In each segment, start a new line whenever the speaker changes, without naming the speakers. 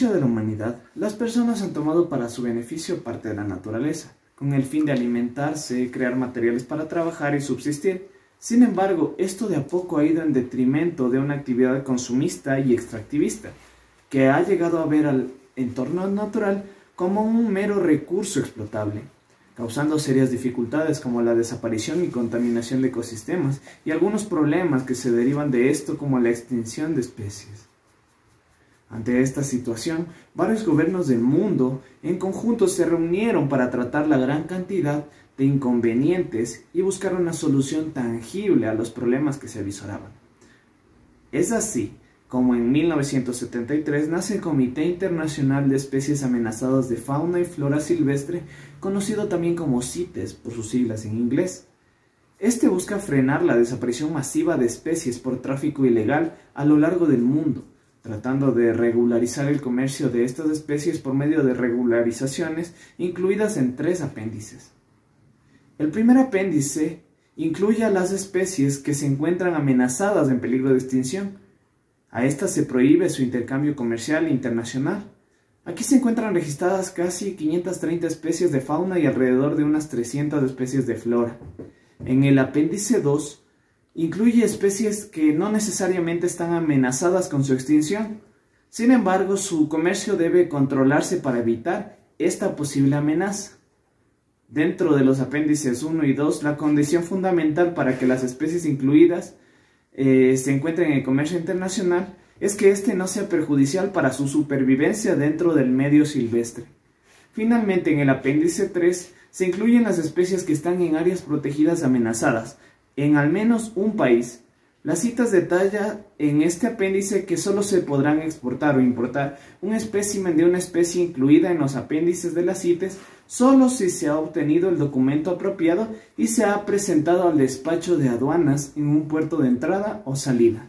de la humanidad, las personas han tomado para su beneficio parte de la naturaleza, con el fin de alimentarse, crear materiales para trabajar y subsistir. Sin embargo, esto de a poco ha ido en detrimento de una actividad consumista y extractivista, que ha llegado a ver al entorno natural como un mero recurso explotable, causando serias dificultades como la desaparición y contaminación de ecosistemas y algunos problemas que se derivan de esto como la extinción de especies. Ante esta situación, varios gobiernos del mundo en conjunto se reunieron para tratar la gran cantidad de inconvenientes y buscar una solución tangible a los problemas que se avisoraban. Es así como en 1973 nace el Comité Internacional de Especies Amenazadas de Fauna y Flora Silvestre, conocido también como CITES por sus siglas en inglés. Este busca frenar la desaparición masiva de especies por tráfico ilegal a lo largo del mundo tratando de regularizar el comercio de estas especies por medio de regularizaciones incluidas en tres apéndices. El primer apéndice incluye a las especies que se encuentran amenazadas en peligro de extinción. A estas se prohíbe su intercambio comercial internacional. Aquí se encuentran registradas casi 530 especies de fauna y alrededor de unas 300 especies de flora. En el apéndice 2 Incluye especies que no necesariamente están amenazadas con su extinción. Sin embargo, su comercio debe controlarse para evitar esta posible amenaza. Dentro de los apéndices 1 y 2, la condición fundamental para que las especies incluidas eh, se encuentren en el comercio internacional es que éste no sea perjudicial para su supervivencia dentro del medio silvestre. Finalmente, en el apéndice 3 se incluyen las especies que están en áreas protegidas amenazadas, en al menos un país. Las citas detalla en este apéndice que solo se podrán exportar o importar un espécimen de una especie incluida en los apéndices de las CITES solo si se ha obtenido el documento apropiado y se ha presentado al despacho de aduanas en un puerto de entrada o salida.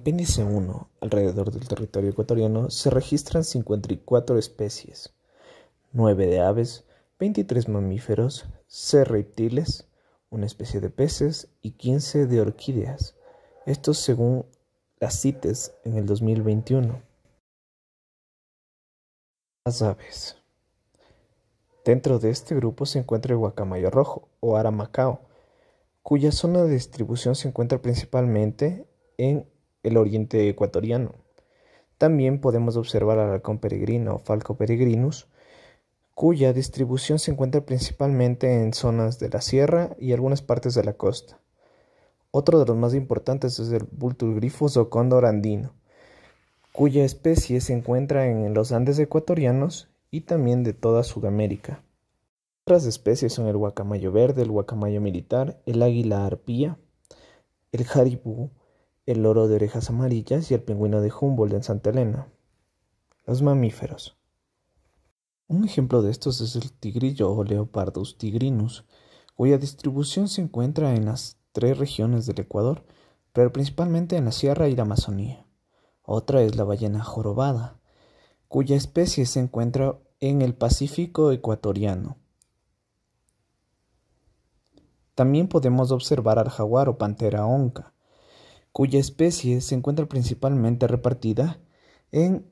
apéndice 1, alrededor del territorio ecuatoriano, se registran 54 especies, 9 de aves, 23 mamíferos, 6 reptiles, una especie de peces y 15 de orquídeas. Esto según las CITES en el 2021. Las aves. Dentro de este grupo se encuentra el guacamayo rojo o aramacao, cuya zona de distribución se encuentra principalmente en el oriente ecuatoriano. También podemos observar al halcón peregrino o falco peregrinus, cuya distribución se encuentra principalmente en zonas de la sierra y algunas partes de la costa. Otro de los más importantes es el Vulturgrifus o cóndor andino, cuya especie se encuentra en los Andes ecuatorianos y también de toda Sudamérica. Otras especies son el guacamayo verde, el guacamayo militar, el águila arpía, el jaribú, el loro de orejas amarillas y el pingüino de Humboldt en Santa Elena. Los mamíferos. Un ejemplo de estos es el tigrillo o leopardus tigrinus, cuya distribución se encuentra en las tres regiones del Ecuador, pero principalmente en la sierra y la Amazonía. Otra es la ballena jorobada, cuya especie se encuentra en el Pacífico ecuatoriano. También podemos observar al jaguar o pantera onca, cuya especie se encuentra principalmente repartida en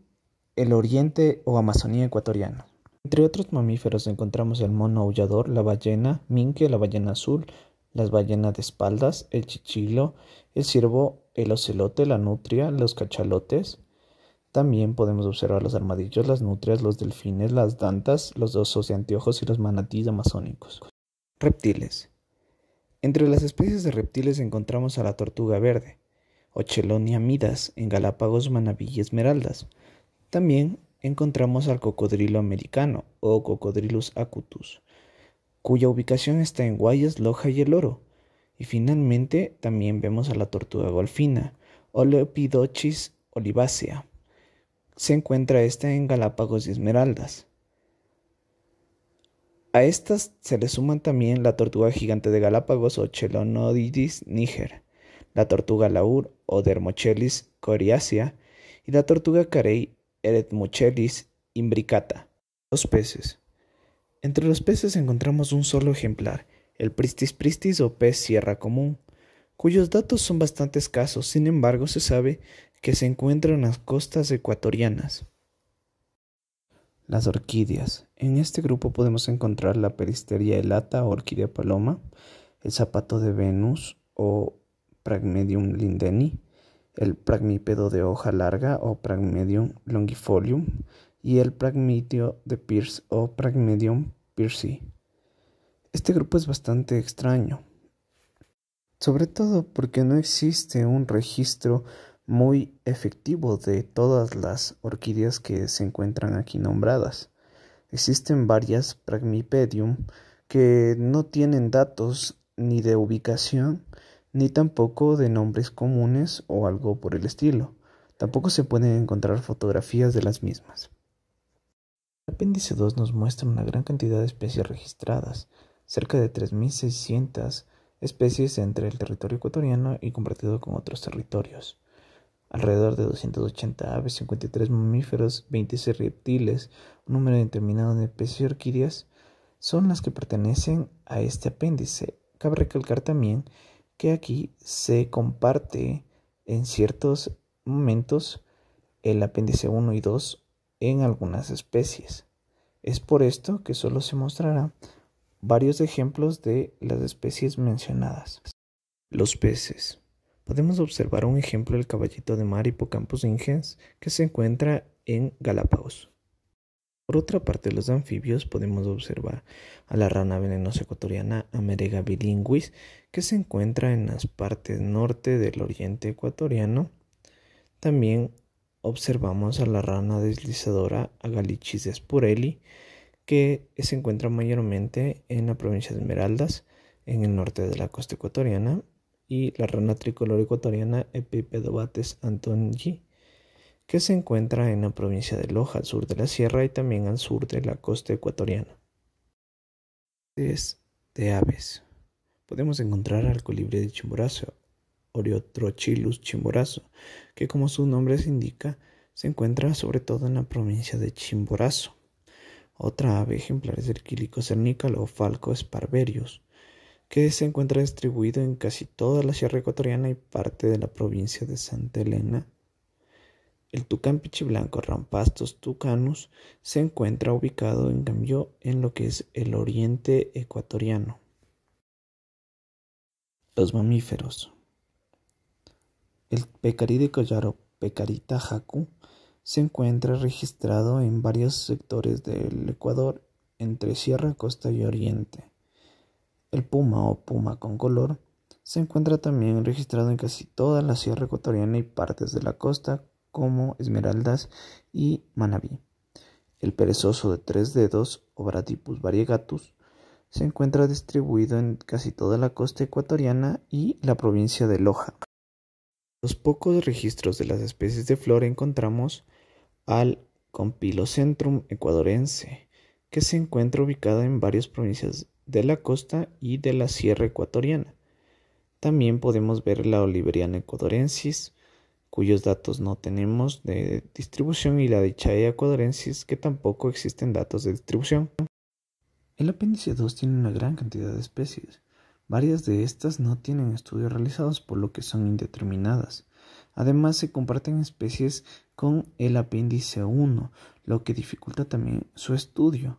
el oriente o Amazonía ecuatoriana. Entre otros mamíferos encontramos el mono aullador, la ballena, minke, la ballena azul, las ballenas de espaldas, el chichilo, el ciervo, el ocelote, la nutria, los cachalotes. También podemos observar los armadillos, las nutrias, los delfines, las dantas, los osos de anteojos y los manatíes amazónicos. Reptiles. Entre las especies de reptiles encontramos a la tortuga verde, Ocheloniamidas en Galápagos, Manabí y Esmeraldas. También encontramos al cocodrilo americano o Cocodrilus acutus, cuya ubicación está en Guayas, Loja y El Oro. Y finalmente también vemos a la tortuga golfina Oleopidochis olivácea. olivacea. Se encuentra esta en Galápagos y Esmeraldas. A estas se le suman también la tortuga gigante de Galápagos o Chelonodidis niger la tortuga laur o Dermochelis coriacea y la tortuga carey Eretmochelis imbricata. Los peces. Entre los peces encontramos un solo ejemplar, el Pristis pristis o pez sierra común, cuyos datos son bastante escasos, sin embargo se sabe que se encuentra en las costas ecuatorianas. Las orquídeas. En este grupo podemos encontrar la peristeria helata o orquídea paloma, el zapato de Venus o Pragmedium lindeni, el Pragmípedo de hoja larga o Pragmedium longifolium y el Pragmitio de pierce o Pragmedium piercy. Este grupo es bastante extraño, sobre todo porque no existe un registro muy efectivo de todas las orquídeas que se encuentran aquí nombradas. Existen varias Pragmipedium que no tienen datos ni de ubicación ni tampoco de nombres comunes o algo por el estilo. Tampoco se pueden encontrar fotografías de las mismas. El apéndice 2 nos muestra una gran cantidad de especies registradas, cerca de 3.600 especies entre el territorio ecuatoriano y compartido con otros territorios. Alrededor de 280 aves, 53 mamíferos, 26 reptiles, un número determinado de especies y orquídeas son las que pertenecen a este apéndice. Cabe recalcar también que aquí se comparte en ciertos momentos el apéndice 1 y 2 en algunas especies. Es por esto que solo se mostrará varios ejemplos de las especies mencionadas. Los peces. Podemos observar un ejemplo del caballito de mar Hippocampus ingens que se encuentra en Galápagos. Por otra parte, los anfibios podemos observar a la rana venenosa ecuatoriana Amerega bilinguis, que se encuentra en las partes norte del oriente ecuatoriano. También observamos a la rana deslizadora Agalichis de que se encuentra mayormente en la provincia de Esmeraldas, en el norte de la costa ecuatoriana, y la rana tricolor ecuatoriana Epipedobates antongi, que se encuentra en la provincia de Loja, al sur de la sierra y también al sur de la costa ecuatoriana. De aves. Podemos encontrar al colibrí de Chimborazo, Oriotrochilus chimborazo, que como su nombre se indica, se encuentra sobre todo en la provincia de Chimborazo. Otra ave ejemplar es el quilico cernícalo o falco sparberius, que se encuentra distribuido en casi toda la sierra ecuatoriana y parte de la provincia de Santa Elena el tucán pichiblanco Rampastos tucanus se encuentra ubicado en cambio en lo que es el oriente ecuatoriano. Los mamíferos. El pecarí de Collaro Pecarita jacu se encuentra registrado en varios sectores del Ecuador entre Sierra, Costa y Oriente. El puma o puma con color se encuentra también registrado en casi toda la sierra ecuatoriana y partes de la costa como esmeraldas y manabí. El perezoso de tres dedos, Obratipus variegatus, se encuentra distribuido en casi toda la costa ecuatoriana y la provincia de Loja. Los pocos registros de las especies de flora encontramos al Compilocentrum ecuadorense, que se encuentra ubicado en varias provincias de la costa y de la sierra ecuatoriana. También podemos ver la Oliveriana ecuadorensis, cuyos datos no tenemos de distribución y la de Chaea cuadrensis que tampoco existen datos de distribución. El apéndice 2 tiene una gran cantidad de especies. Varias de estas no tienen estudios realizados por lo que son indeterminadas. Además se comparten especies con el apéndice 1, lo que dificulta también su estudio.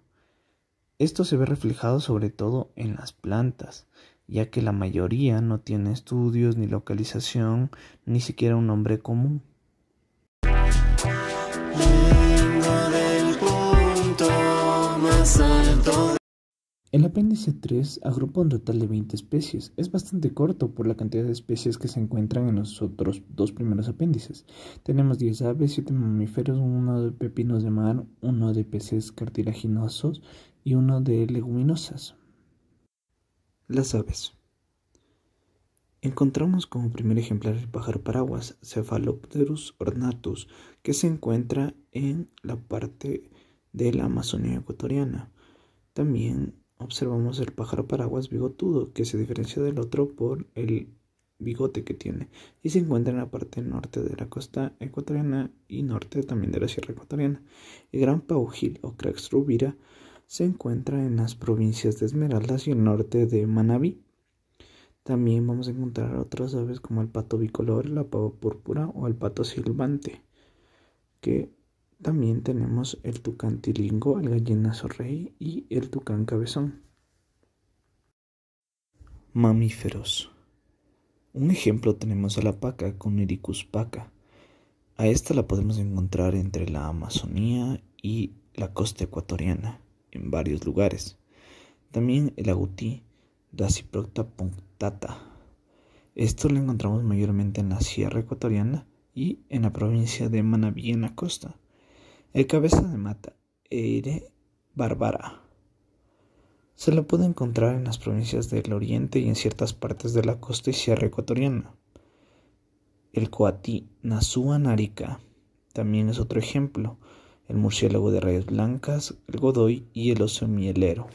Esto se ve reflejado sobre todo en las plantas, ya que la mayoría no tiene estudios ni localización, ni siquiera un nombre común. El apéndice 3 agrupa un total de 20 especies. Es bastante corto por la cantidad de especies que se encuentran en los otros dos primeros apéndices. Tenemos 10 aves, 7 mamíferos, uno de pepinos de mar, uno de peces cartilaginosos y uno de leguminosas. Las aves. Encontramos como primer ejemplar el pájaro paraguas Cephalopterus ornatus, que se encuentra en la parte de la Amazonía ecuatoriana. También observamos el pájaro paraguas bigotudo, que se diferencia del otro por el bigote que tiene, y se encuentra en la parte norte de la costa ecuatoriana y norte también de la sierra ecuatoriana. El gran paujil o Crax rubira se encuentra en las provincias de Esmeraldas y el norte de Manabí. También vamos a encontrar otras aves como el pato bicolor, la pavo púrpura o el pato silbante, que también tenemos el tucán tilingo, el gallinazo rey y el tucán cabezón. Mamíferos. Un ejemplo tenemos a la paca con Ericus paca. A esta la podemos encontrar entre la Amazonía y la costa ecuatoriana en varios lugares. También el agutí Daciprocta punctata. Esto lo encontramos mayormente en la Sierra Ecuatoriana y en la provincia de Manabí en la costa. El cabeza de mata Eire barbara. Se lo puede encontrar en las provincias del oriente y en ciertas partes de la costa y Sierra Ecuatoriana. El coati Nasua narica también es otro ejemplo el murciélago de rayas blancas, el godoy y el oso mielero.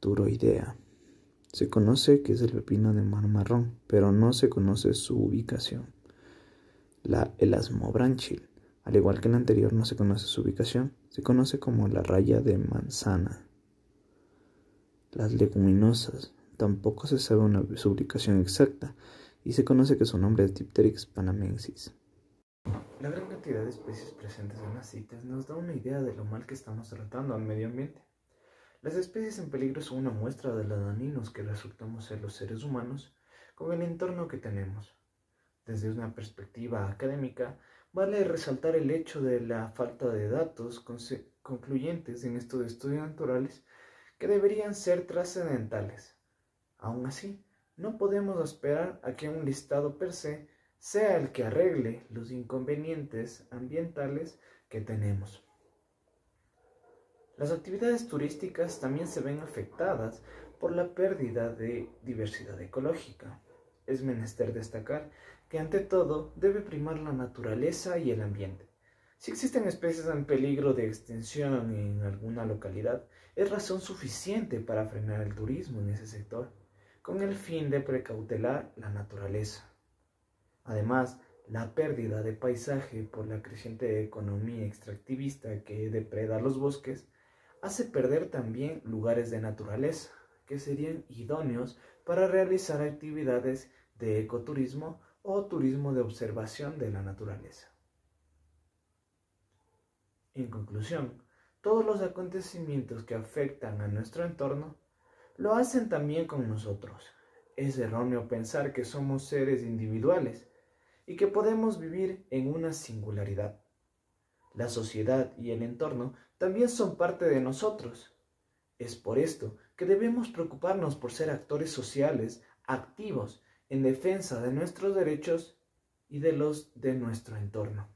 turoidea. Se conoce que es el pepino de mar marrón, pero no se conoce su ubicación. La elasmobranchil. Al igual que el anterior, no se conoce su ubicación. Se conoce como la raya de manzana. Las leguminosas. Tampoco se sabe una, su ubicación exacta y se conoce que su nombre es Dipteryx panamensis. La gran cantidad de especies presentes en las citas nos da una idea de lo mal que estamos tratando al medio ambiente. Las especies en peligro son una muestra de los daninos que resultamos ser los seres humanos con el entorno que tenemos. Desde una perspectiva académica, vale resaltar el hecho de la falta de datos concluyentes en estos estudios naturales que deberían ser trascendentales. Aún así, no podemos esperar a que un listado per se sea el que arregle los inconvenientes ambientales que tenemos. Las actividades turísticas también se ven afectadas por la pérdida de diversidad ecológica. Es menester destacar que ante todo debe primar la naturaleza y el ambiente. Si existen especies en peligro de extinción en alguna localidad, es razón suficiente para frenar el turismo en ese sector, con el fin de precautelar la naturaleza. Además, la pérdida de paisaje por la creciente economía extractivista que depreda los bosques hace perder también lugares de naturaleza que serían idóneos para realizar actividades de ecoturismo o turismo de observación de la naturaleza. En conclusión, todos los acontecimientos que afectan a nuestro entorno lo hacen también con nosotros. Es erróneo pensar que somos seres individuales, y que podemos vivir en una singularidad. La sociedad y el entorno también son parte de nosotros. Es por esto que debemos preocuparnos por ser actores sociales activos en defensa de nuestros derechos y de los de nuestro entorno.